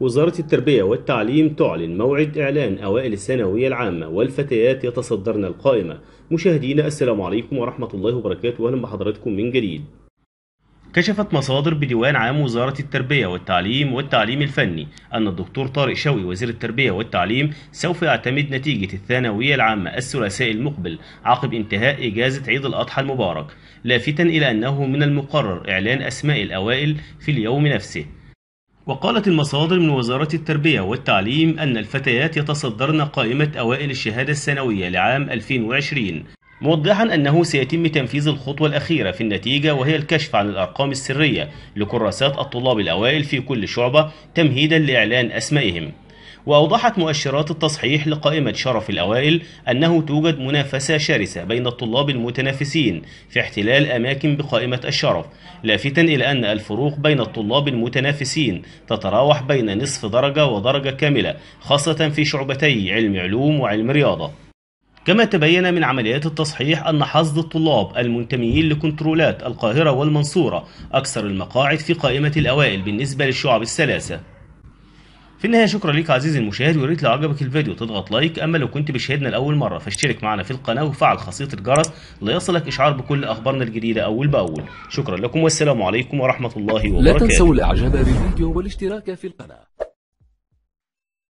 وزارة التربية والتعليم تعلن موعد إعلان أوائل الثانوية العامة والفتيات يتصدرن القائمة مشاهدينا السلام عليكم ورحمة الله وبركاته أهلا بحضراتكم من جديد كشفت مصادر بديوان عام وزارة التربية والتعليم والتعليم الفني أن الدكتور طارق شوي وزير التربية والتعليم سوف يعتمد نتيجة الثانوية العامة الثلاثاء المقبل عقب انتهاء إجازة عيد الأضحى المبارك لافتا إلى أنه من المقرر إعلان أسماء الأوائل في اليوم نفسه وقالت المصادر من وزارة التربية والتعليم أن الفتيات يتصدرن قائمة أوائل الشهادة السنوية لعام 2020 موضحا أنه سيتم تنفيذ الخطوة الأخيرة في النتيجة وهي الكشف عن الأرقام السرية لكراسات الطلاب الأوائل في كل شعبة تمهيدا لإعلان أسمائهم وأوضحت مؤشرات التصحيح لقائمة شرف الأوائل أنه توجد منافسة شرسة بين الطلاب المتنافسين في احتلال أماكن بقائمة الشرف لافتا إلى أن الفروق بين الطلاب المتنافسين تتراوح بين نصف درجة ودرجة كاملة خاصة في شعبتي علم علوم وعلم رياضة كما تبين من عمليات التصحيح أن حصد الطلاب المنتميين لكنترولات القاهرة والمنصورة أكثر المقاعد في قائمة الأوائل بالنسبة للشعب الثلاثة في النهايه شكرا ليك عزيزي المشاهد ويا لو عجبك الفيديو تضغط لايك اما لو كنت بتشاهدنا لاول مره فاشترك معنا في القناه وفعل خاصيه الجرس ليصلك اشعار بكل اخبارنا الجديده اول باول شكرا لكم والسلام عليكم ورحمه الله وبركاته لا تنسوا الاعجاب بالفيديو والاشتراك في القناه